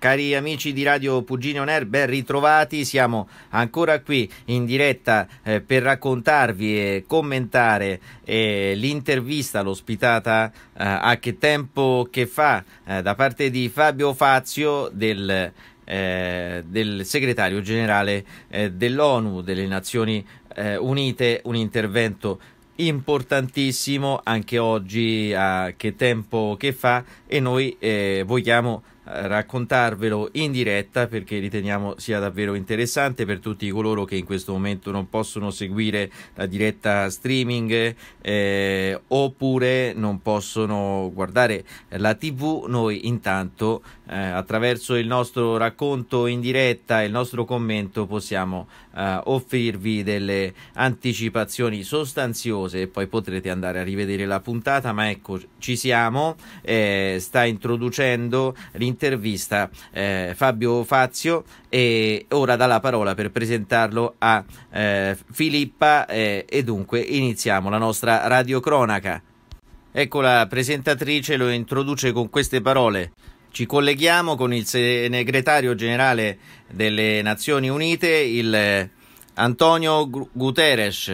Cari amici di Radio Pugino Ner, ben ritrovati, siamo ancora qui in diretta eh, per raccontarvi e commentare eh, l'intervista, l'ospitata eh, a che tempo che fa eh, da parte di Fabio Fazio del, eh, del segretario generale eh, dell'ONU, delle Nazioni Unite, un intervento importantissimo anche oggi a che tempo che fa e noi vogliamo raccontarvelo in diretta perché riteniamo sia davvero interessante per tutti coloro che in questo momento non possono seguire la diretta streaming eh, oppure non possono guardare la tv noi intanto eh, attraverso il nostro racconto in diretta e il nostro commento possiamo eh, offrirvi delle anticipazioni sostanziose e poi potrete andare a rivedere la puntata ma ecco ci siamo eh, sta introducendo l'interno intervista eh, Fabio Fazio e ora dà la parola per presentarlo a eh, Filippa eh, e dunque iniziamo la nostra radiocronaca. Ecco la presentatrice lo introduce con queste parole. Ci colleghiamo con il segretario generale delle Nazioni Unite, il eh, Antonio Guterres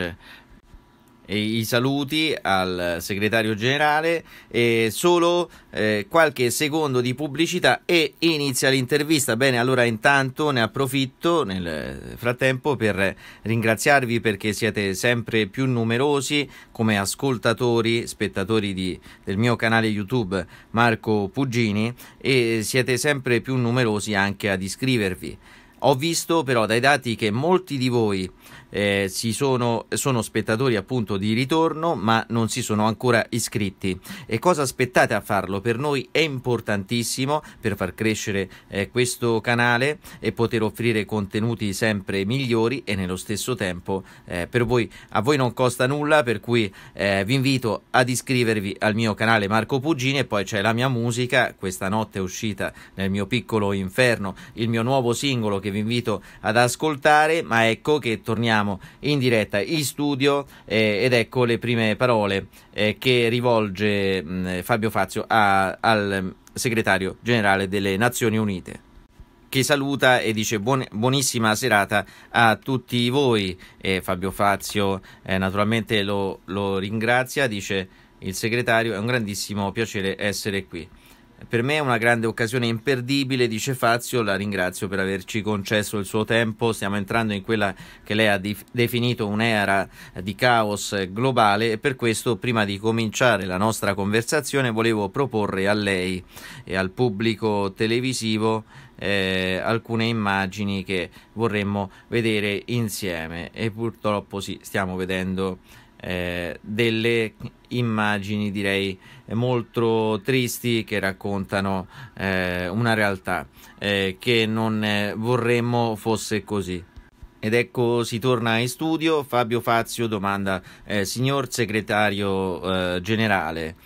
i saluti al segretario generale, e solo eh, qualche secondo di pubblicità e inizia l'intervista. Bene, allora intanto ne approfitto nel frattempo per ringraziarvi perché siete sempre più numerosi come ascoltatori, spettatori di, del mio canale YouTube Marco Puggini e siete sempre più numerosi anche ad iscrivervi. Ho visto però dai dati che molti di voi eh, sono, sono, spettatori appunto di ritorno ma non si sono ancora iscritti. E cosa aspettate a farlo? Per noi è importantissimo per far crescere eh, questo canale e poter offrire contenuti sempre migliori e nello stesso tempo eh, per voi a voi non costa nulla per cui eh, vi invito ad iscrivervi al mio canale Marco Pugini e poi c'è la mia musica questa notte è uscita nel mio piccolo inferno il mio nuovo singolo che vi invito ad ascoltare ma ecco che torniamo Torniamo in diretta in studio eh, ed ecco le prime parole eh, che rivolge mh, mm, Fabio Fazio a, al segretario generale delle Nazioni Unite che saluta e dice buon, buonissima serata a tutti voi. E Fabio Fazio eh, naturalmente lo, lo ringrazia, dice il segretario è un grandissimo piacere essere qui. Per me è una grande occasione imperdibile, dice Fazio, la ringrazio per averci concesso il suo tempo, stiamo entrando in quella che lei ha definito un'era di caos globale e per questo prima di cominciare la nostra conversazione volevo proporre a lei e al pubblico televisivo eh, alcune immagini che vorremmo vedere insieme e purtroppo sì, stiamo vedendo eh, delle immagini direi molto tristi che raccontano eh, una realtà eh, che non eh, vorremmo fosse così. Ed ecco si torna in studio, Fabio Fazio domanda, eh, signor segretario eh, generale,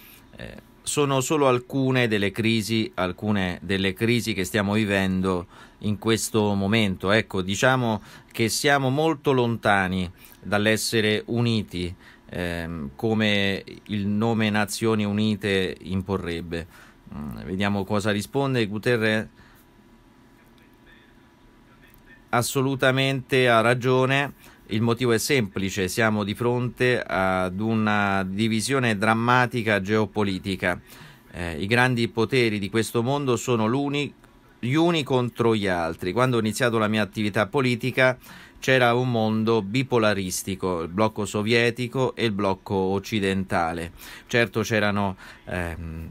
sono solo alcune delle crisi, alcune delle crisi che stiamo vivendo in questo momento. Ecco, diciamo che siamo molto lontani dall'essere uniti ehm, come il nome Nazioni Unite imporrebbe. Mm, vediamo cosa risponde Guterres. Assolutamente ha ragione. Il motivo è semplice, siamo di fronte ad una divisione drammatica geopolitica. Eh, I grandi poteri di questo mondo sono gli uni contro gli altri. Quando ho iniziato la mia attività politica c'era un mondo bipolaristico, il blocco sovietico e il blocco occidentale. Certo c'erano ehm,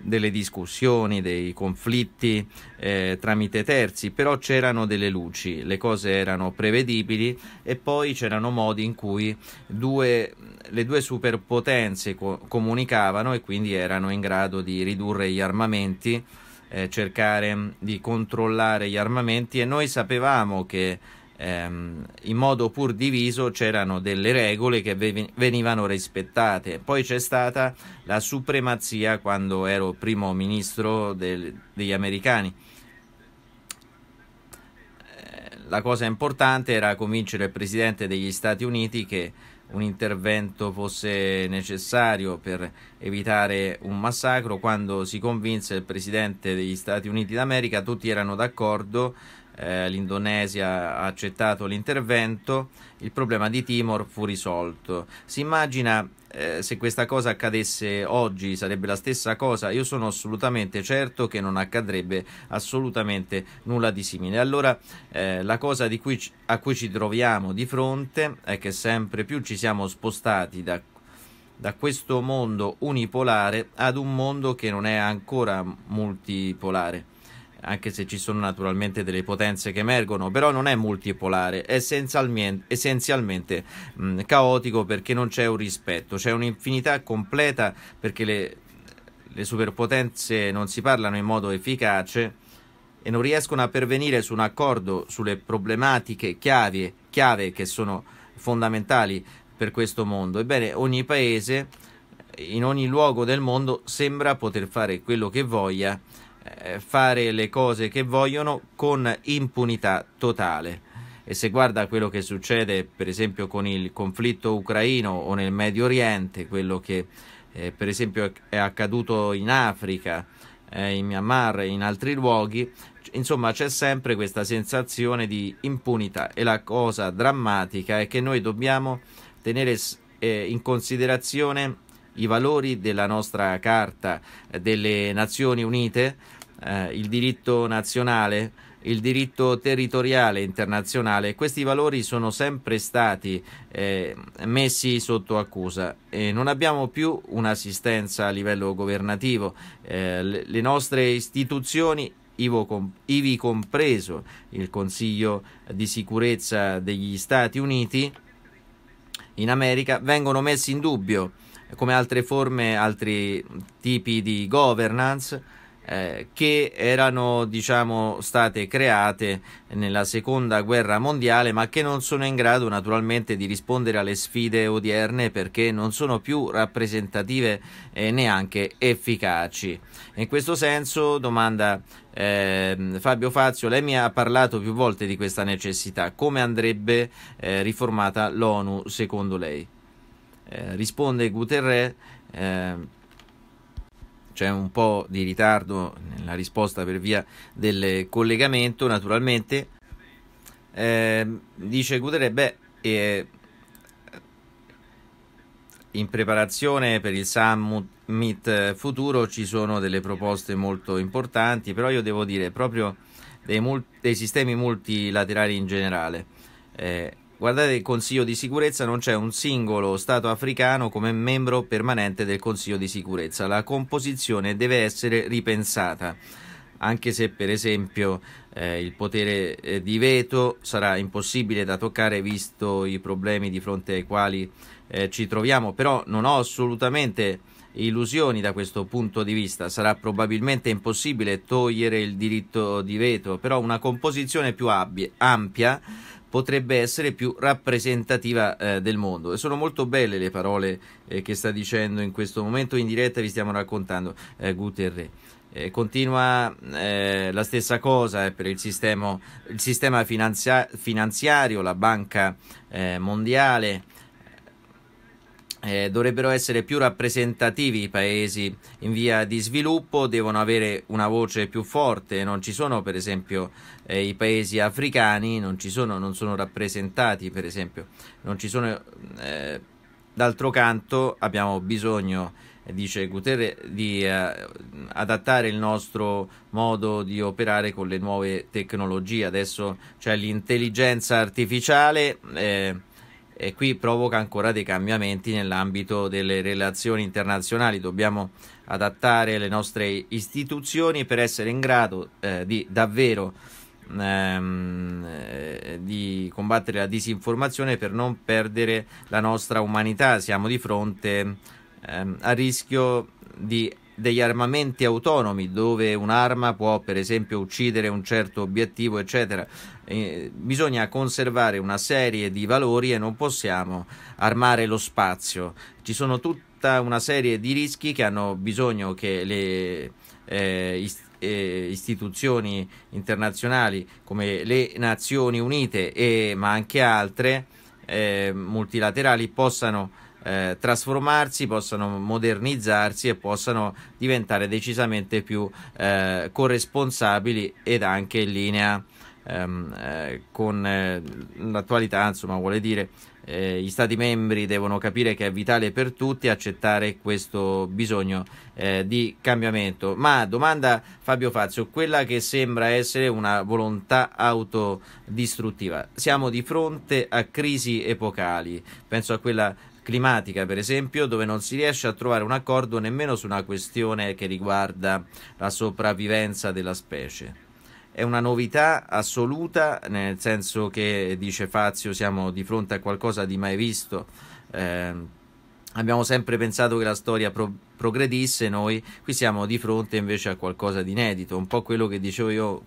delle discussioni, dei conflitti eh, tramite terzi, però c'erano delle luci, le cose erano prevedibili e poi c'erano modi in cui due, le due superpotenze co- comunicavano e quindi erano in grado di ridurre gli armamenti, eh, cercare di controllare gli armamenti e noi sapevamo che Ehm, in modo pur diviso c'erano delle regole che venivano rispettate. Poi c'è stata la supremazia quando ero primo ministro del, degli americani. Eh, la cosa importante era convincere il presidente degli Stati Uniti che un intervento fosse necessario per evitare un massacro. Quando si convinse il presidente degli Stati Uniti d'America, tutti erano d'accordo eh, l'Indonesia ha accettato l'intervento, il problema di Timor fu risolto. Si immagina eh, se questa cosa accadesse oggi sarebbe la stessa cosa, io sono assolutamente certo che non accadrebbe assolutamente nulla di simile. Allora eh, la cosa cui ci, a cui ci troviamo di fronte è che sempre più ci siamo spostati da, da questo mondo unipolare ad un mondo che non è ancora multipolare anche se ci sono naturalmente delle potenze che emergono, però non è multipolare, è essenzialmente, essenzialmente mh, caotico perché non c'è un rispetto, c'è un'infinità completa perché le, le superpotenze non si parlano in modo efficace e non riescono a pervenire su un accordo sulle problematiche chiave, chiave che sono fondamentali per questo mondo. Ebbene, ogni paese in ogni luogo del mondo sembra poter fare quello che voglia eh, fare le cose che vogliono con impunità totale. E se guarda quello che succede, per esempio, con il conflitto ucraino o nel Medio Oriente, quello che eh, per esempio è accaduto in Africa, eh, in Myanmar e in altri luoghi, insomma c'è sempre questa sensazione di impunità e la cosa drammatica è che noi dobbiamo tenere eh, in considerazione i valori della nostra Carta delle Nazioni Unite eh, il diritto nazionale, il diritto territoriale internazionale, questi valori sono sempre stati eh, messi sotto accusa e non abbiamo più un'assistenza a livello governativo, eh, le nostre istituzioni ivi compreso il Consiglio di sicurezza degli Stati Uniti in America, vengono messi in dubbio come altre forme, altri tipi di governance eh, che erano diciamo state create nella seconda guerra mondiale ma che non sono in grado naturalmente di rispondere alle sfide odierne perché non sono più rappresentative e neanche efficaci in questo senso domanda eh, Fabio Fazio lei mi ha parlato più volte di questa necessità come andrebbe eh, riformata l'ONU secondo lei eh, risponde Guterres ehm, c'è un po' di ritardo nella risposta per via del collegamento naturalmente. Eh, dice Gutere, beh, eh, in preparazione per il summit eh, futuro ci sono delle proposte molto importanti, però io devo dire proprio dei, dei sistemi multilaterali in generale. Eh, Guardate il Consiglio di sicurezza, non c'è un singolo Stato africano come membro permanente del Consiglio di sicurezza. La composizione deve essere ripensata, anche se per esempio eh, il potere eh, di veto sarà impossibile da toccare visto i problemi di fronte ai quali eh, ci troviamo, però non ho assolutamente illusioni da questo punto di vista. Sarà probabilmente impossibile togliere il diritto di veto, però una composizione più ampia potrebbe essere più rappresentativa eh, del mondo. E sono molto belle le parole eh, che sta dicendo in questo momento in diretta, vi stiamo raccontando eh, Guterres. Eh, continua eh, la stessa cosa eh, per il, sistema, il sistema finanzia- finanziario, la Banca eh, Mondiale eh, dovrebbero essere più rappresentativi i paesi in via di sviluppo, devono avere una voce più forte, non ci sono per esempio eh, i paesi africani, non, sono, non, sono, rappresentati per esempio, sono, eh, d'altro canto abbiamo bisogno, eh, dice Guterres, di eh, adattare il nostro modo di operare con le nuove tecnologie, adesso c'è l'intelligenza artificiale eh, e qui provoca ancora dei cambiamenti nell'ambito delle relazioni internazionali. Dobbiamo adattare le nostre istituzioni per essere in grado eh, di davvero ehm, eh, di combattere la disinformazione per non perdere la nostra umanità. Siamo di fronte ehm, a rischio di degli armamenti autonomi dove un'arma può per esempio uccidere un certo obiettivo eccetera eh, bisogna conservare una serie di valori e non possiamo armare lo spazio ci sono tutta una serie di rischi che hanno bisogno che le eh, ist- eh, istituzioni internazionali come le Nazioni Unite e, ma anche altre eh, multilaterali possano eh, trasformarsi, possano modernizzarsi e possano diventare decisamente più eh, corresponsabili ed anche in linea ehm, eh, con eh, l'attualità, insomma, vuole dire eh, gli stati membri devono capire che è vitale per tutti accettare questo bisogno eh, di cambiamento. Ma domanda Fabio Fazio, quella che sembra essere una volontà autodistruttiva. Siamo di fronte a crisi epocali, penso a quella climatica, per esempio, dove non si riesce a trovare un accordo nemmeno su una questione che riguarda la sopravvivenza della specie è una novità assoluta, nel senso che, dice Fazio, siamo di fronte a qualcosa di mai visto. Eh, abbiamo sempre pensato che la storia pro progredisse, noi qui siamo di fronte invece a qualcosa di inedito, un po' quello che dicevo io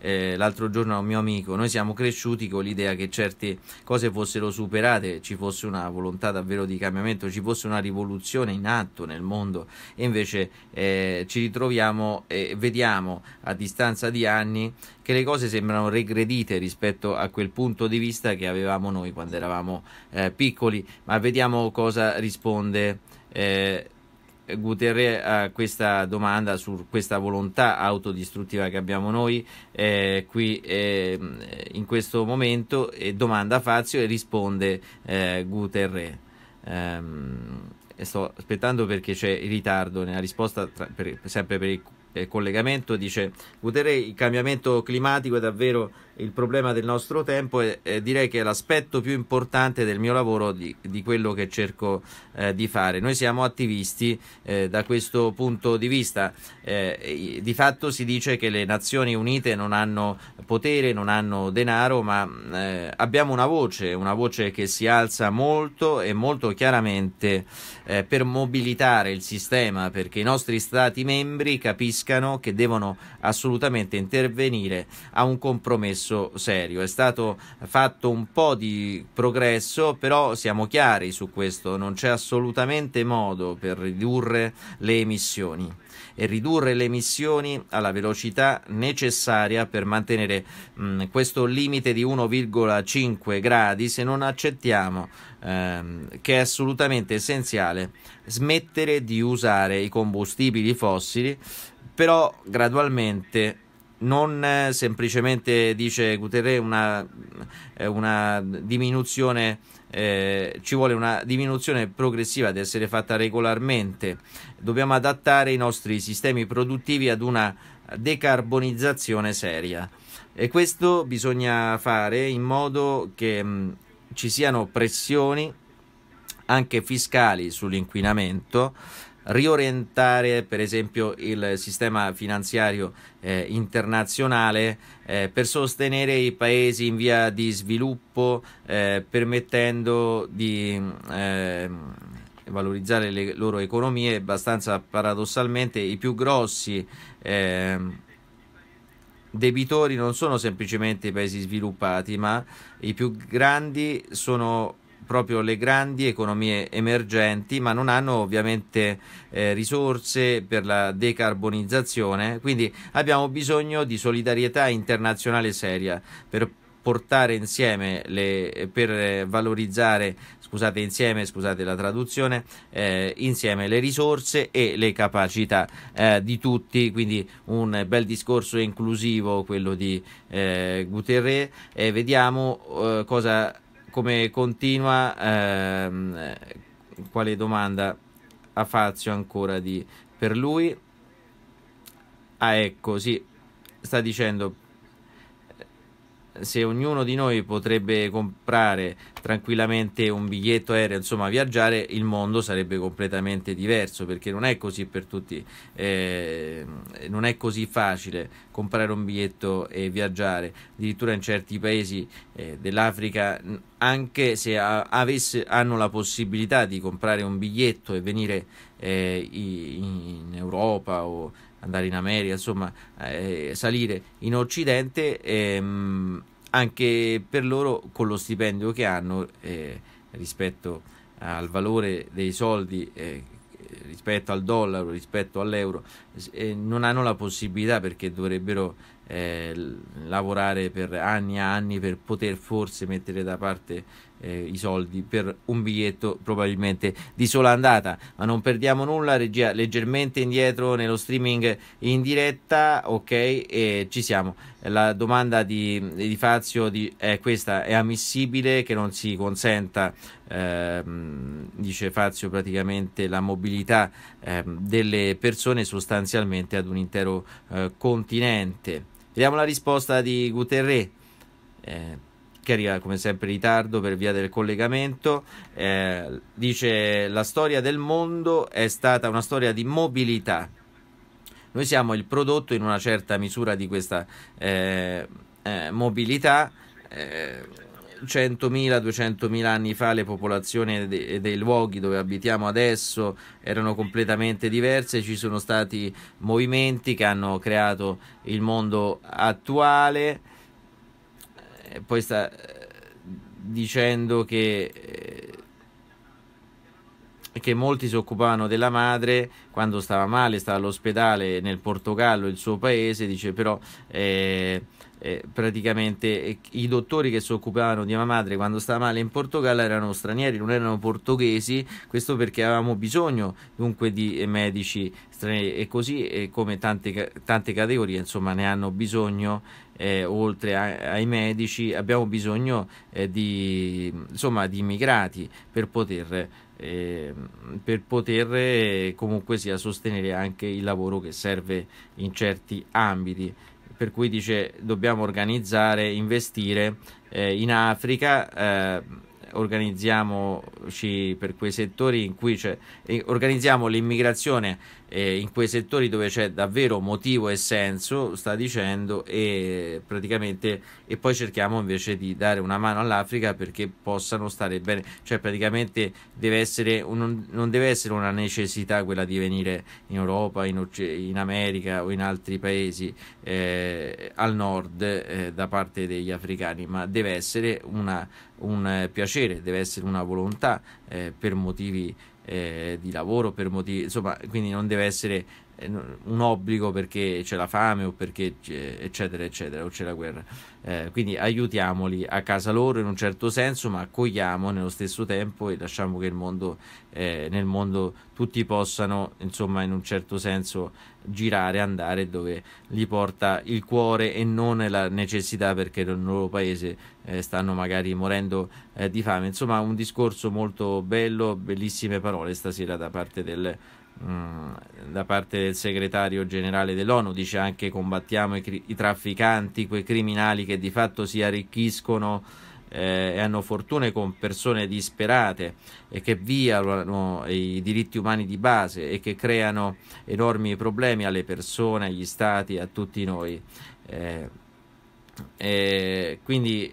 eh, l'altro giorno a un mio amico, noi siamo cresciuti con l'idea che certe cose fossero superate, ci fosse una volontà davvero di cambiamento, ci fosse una rivoluzione in atto nel mondo e invece eh, ci ritroviamo e vediamo a distanza di anni che le cose sembrano regredite rispetto a quel punto di vista che avevamo noi quando eravamo eh, piccoli, ma vediamo cosa risponde eh, Guterres a eh, questa domanda su questa volontà autodistruttiva che abbiamo noi eh, qui eh, in questo momento e domanda Fazio e risponde eh, Guterres. Ehm, sto aspettando perché c'è il ritardo nella risposta tra, per, sempre per il eh, collegamento. Dice Guterres il cambiamento climatico è davvero il problema del nostro tempo e, e direi che è l'aspetto più importante del mio lavoro di, di quello che cerco eh, di fare. Noi siamo attivisti eh, da questo punto di vista. Eh, di fatto si dice che le Nazioni Unite non hanno potere, non hanno denaro, ma eh, abbiamo una voce, una voce che si alza molto e molto chiaramente eh, per mobilitare il sistema perché i nostri Stati membri capiscano che devono assolutamente intervenire a un compromesso progresso serio, è stato fatto un po' di progresso, però siamo chiari su questo, non c'è assolutamente modo per ridurre le emissioni e ridurre le emissioni alla velocità necessaria per mantenere mh, mm, questo limite di 1,5 gradi se non accettiamo ehm, che è assolutamente essenziale smettere di usare i combustibili fossili però gradualmente non eh, semplicemente, dice Guterres, una, eh, una diminuzione, eh, ci vuole una diminuzione progressiva ad essere fatta regolarmente. Dobbiamo adattare i nostri sistemi produttivi ad una decarbonizzazione seria. E questo bisogna fare in modo che mh, mm, ci siano pressioni anche fiscali sull'inquinamento riorientare per esempio il sistema finanziario eh, internazionale eh, per sostenere i paesi in via di sviluppo eh, permettendo di ehm, eh, valorizzare le loro economie abbastanza paradossalmente i più grossi ehm, debitori non sono semplicemente i paesi sviluppati ma i più grandi sono proprio le grandi economie emergenti, ma non hanno ovviamente eh, risorse per la decarbonizzazione, quindi abbiamo bisogno di solidarietà internazionale seria per portare insieme le, eh, per valorizzare scusate insieme scusate la traduzione eh, insieme le risorse e le capacità eh, di tutti quindi un bel discorso inclusivo quello di eh, Guterres vediamo eh, cosa come continua ehm, quale domanda a Fazio ancora di per lui ah ecco sì sta dicendo se ognuno di noi potrebbe comprare tranquillamente un biglietto aereo, insomma viaggiare, il mondo sarebbe completamente diverso perché non è così per tutti, eh, non è così facile comprare un biglietto e viaggiare, addirittura in certi paesi eh, dell'Africa anche se a, avesse, hanno la possibilità di comprare un biglietto e venire eh, in, Europa o in andare in America, insomma, eh, salire in Occidente, ehm, anche per loro con lo stipendio che hanno eh, rispetto al valore dei soldi, eh, rispetto al dollaro, rispetto all'euro, eh, non hanno la possibilità perché dovrebbero eh, lavorare per anni e anni per poter forse mettere da parte eh, i soldi per un biglietto probabilmente di sola andata ma non perdiamo nulla regia leggermente indietro nello streaming in diretta ok e ci siamo la domanda di, di Fazio di, è questa è ammissibile che non si consenta ehm, dice Fazio praticamente la mobilità ehm, delle persone sostanzialmente ad un intero eh, continente Vediamo la risposta di Guterre. Eh, che arriva come sempre in ritardo per via del collegamento, eh, dice la storia del mondo è stata una storia di mobilità. Noi siamo il prodotto in una certa misura di questa eh, eh, mobilità. Eh, 100.000, 200.000 anni fa le popolazioni de- dei luoghi dove abitiamo adesso erano completamente diverse, ci sono stati movimenti che hanno creato il mondo attuale. Eh, poi sta eh, dicendo che eh, perché molti si occupavano della madre quando stava male, stava all'ospedale nel Portogallo, il suo paese, dice però eh, eh, praticamente eh, i dottori che si occupavano di mia madre quando stava male in Portogallo erano stranieri, non erano portoghesi, questo perché avevamo bisogno dunque di eh, medici stranieri e così e eh, come tante, tante categorie insomma ne hanno bisogno eh, oltre a, ai medici abbiamo bisogno eh, di, insomma, di immigrati per poter eh, per poter eh, comunque sia sostenere anche il lavoro che serve in certi ambiti per cui dice dobbiamo organizzare, investire eh, in Africa, eh, organizziamoci per quei settori in cui c'è, organizziamo l'immigrazione eh, in quei settori dove c'è davvero motivo e senso, sta dicendo, e praticamente e poi cerchiamo invece di dare una mano all'Africa perché possano stare bene, cioè praticamente deve essere un, non deve essere una necessità quella di venire in Europa, in, in America o in altri paesi eh, al nord eh, da parte degli africani, ma deve essere una, un piacere, deve essere una volontà eh, per motivi eh, di lavoro per motivi, insomma, quindi non deve essere eh, un obbligo perché c'è la fame o perché eccetera eccetera o c'è la guerra eh, quindi aiutiamoli a casa loro in un certo senso ma accogliamo nello stesso tempo e lasciamo che il mondo, eh, nel mondo tutti possano insomma in un certo senso girare andare dove li porta il cuore e non la necessità perché nel loro paese eh, stanno magari morendo eh, di fame insomma un discorso molto bello bellissime parole stasera da parte del Mm, da parte del segretario generale dell'ONU, dice anche combattiamo i, i, trafficanti, quei criminali che di fatto si arricchiscono eh, e hanno fortune con persone disperate e che violano i diritti umani di base e che creano enormi problemi alle persone, agli stati, a tutti noi. Eh, eh, quindi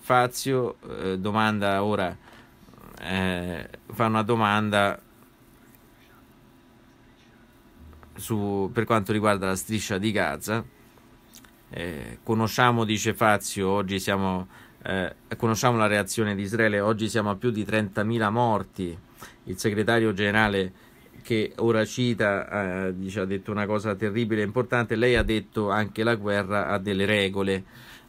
Fazio eh, domanda ora eh, fa una domanda su, per quanto riguarda la striscia di Gaza. Eh, conosciamo, dice Fazio, oggi siamo, eh, conosciamo la reazione di Israele, oggi siamo a più di 30.000 morti. Il segretario generale che ora cita eh, dice, ha detto una cosa terribile e importante, lei ha detto anche la guerra ha delle regole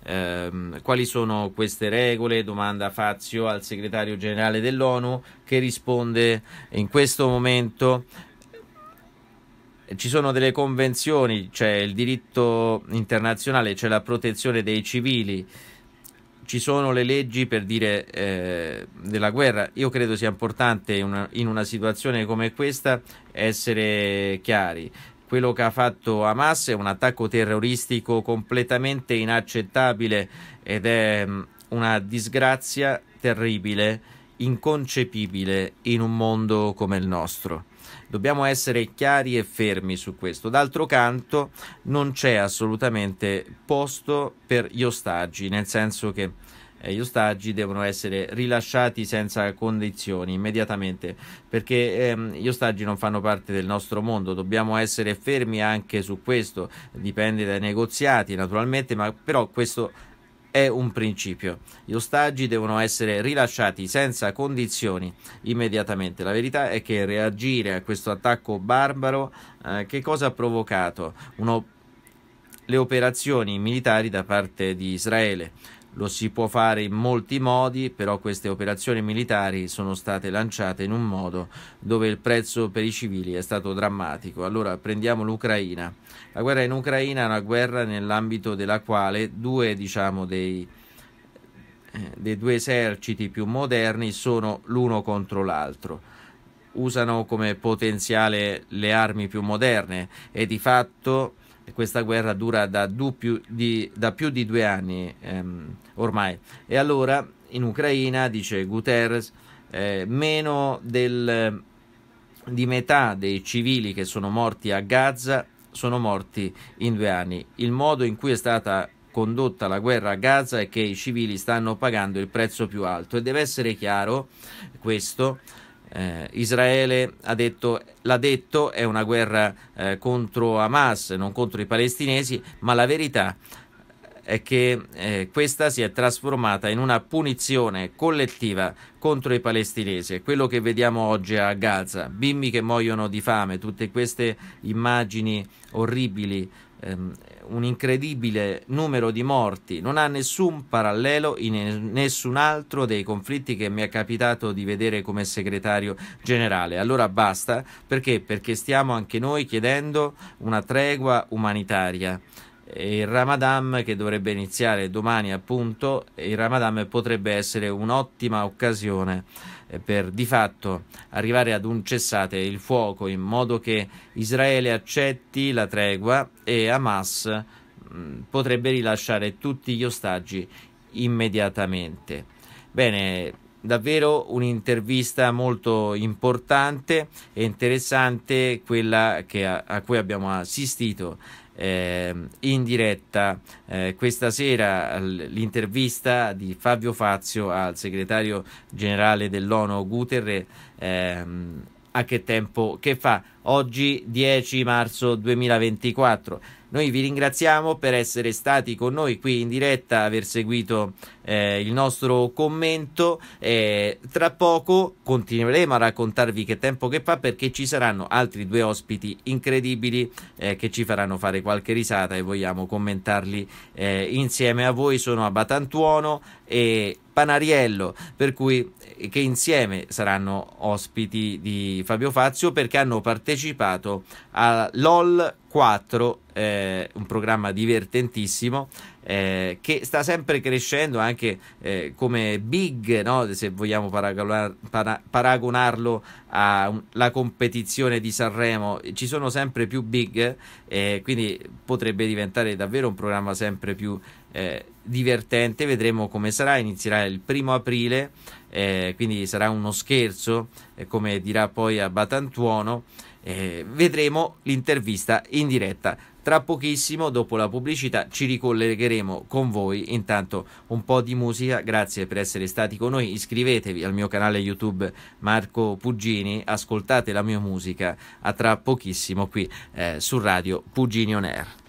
ehm, quali sono queste regole? Domanda Fazio al segretario generale dell'ONU che risponde in questo momento ci sono delle convenzioni, c'è il diritto internazionale, c'è la protezione dei civili, ci sono le leggi per dire eh, della guerra. Io credo sia importante una, in una situazione come questa essere chiari quello che ha fatto Hamas è un attacco terroristico completamente inaccettabile ed è mm, una disgrazia terribile, inconcepibile in un mondo come il nostro. Dobbiamo essere chiari e fermi su questo. D'altro canto non c'è assolutamente posto per gli ostaggi, nel senso che eh, gli ostaggi devono essere rilasciati senza condizioni immediatamente perché ehm, gli ostaggi non fanno parte del nostro mondo, dobbiamo essere fermi anche su questo, dipende dai negoziati naturalmente, ma però questo è un principio. Gli ostaggi devono essere rilasciati senza condizioni immediatamente. La verità è che reagire a questo attacco barbaro eh, che cosa ha provocato? Uno le operazioni militari da parte di Israele. Lo si può fare in molti modi, però queste operazioni militari sono state lanciate in un modo dove il prezzo per i civili è stato drammatico. Allora prendiamo l'Ucraina. La guerra in Ucraina è una guerra nell'ambito della quale due diciamo, dei, eh, dei due eserciti più moderni sono l'uno contro l'altro. Usano come potenziale le armi più moderne e di fatto questa guerra dura da, più di, da più di due anni ehm, ormai. E allora in Ucraina, dice Guterres, eh, meno del, di metà dei civili che sono morti a Gaza sono morti in due anni. Il modo in cui è stata condotta la guerra a Gaza è che i civili stanno pagando il prezzo più alto e deve essere chiaro questo eh, Israele ha detto, l'ha detto, è una guerra eh, contro Hamas, non contro i palestinesi, ma la verità è che eh, questa si è trasformata in una punizione collettiva contro i palestinesi. È quello che vediamo oggi a Gaza, bimbi che muoiono di fame, tutte queste immagini orribili ehm, un incredibile numero di morti, non ha nessun parallelo in nessun altro dei conflitti che mi è capitato di vedere come segretario generale. Allora basta perché? Perché stiamo anche noi chiedendo una tregua umanitaria il Ramadan che dovrebbe iniziare domani appunto, il Ramadan potrebbe essere un'ottima occasione eh, per di fatto arrivare ad un cessate il fuoco in modo che Israele accetti la tregua e Hamas mm, potrebbe rilasciare tutti gli ostaggi immediatamente. Bene, davvero un'intervista molto importante e interessante quella che, a, a cui abbiamo assistito Ehm, in diretta eh, questa sera l'intervista di Fabio Fazio al segretario generale dell'ONU Guterre ehm, a che tempo che fa oggi 10 marzo 2024 noi vi ringraziamo per essere stati con noi qui in diretta, aver seguito eh, il nostro commento. Eh, tra poco continueremo a raccontarvi che tempo che fa perché ci saranno altri due ospiti incredibili eh, che ci faranno fare qualche risata e vogliamo commentarli eh, insieme a voi. Sono Abatantuono e Panariello, per cui che insieme saranno ospiti di Fabio Fazio perché hanno partecipato a LOL 4, eh, un programma divertentissimo eh, che sta sempre crescendo anche eh, come big, no? se vogliamo paragonar- para- paragonarlo alla competizione di Sanremo, ci sono sempre più big, eh, quindi potrebbe diventare davvero un programma sempre più eh, divertente, vedremo come sarà, inizierà il primo aprile, eh, quindi sarà uno scherzo, eh, come dirà poi a Batantuono, eh, vedremo l'intervista in diretta. Tra pochissimo, dopo la pubblicità, ci ricollegheremo con voi. Intanto un po' di musica, grazie per essere stati con noi. Iscrivetevi al mio canale YouTube Marco Puggini, ascoltate la mia musica a tra pochissimo qui eh, su Radio Puggini On Air.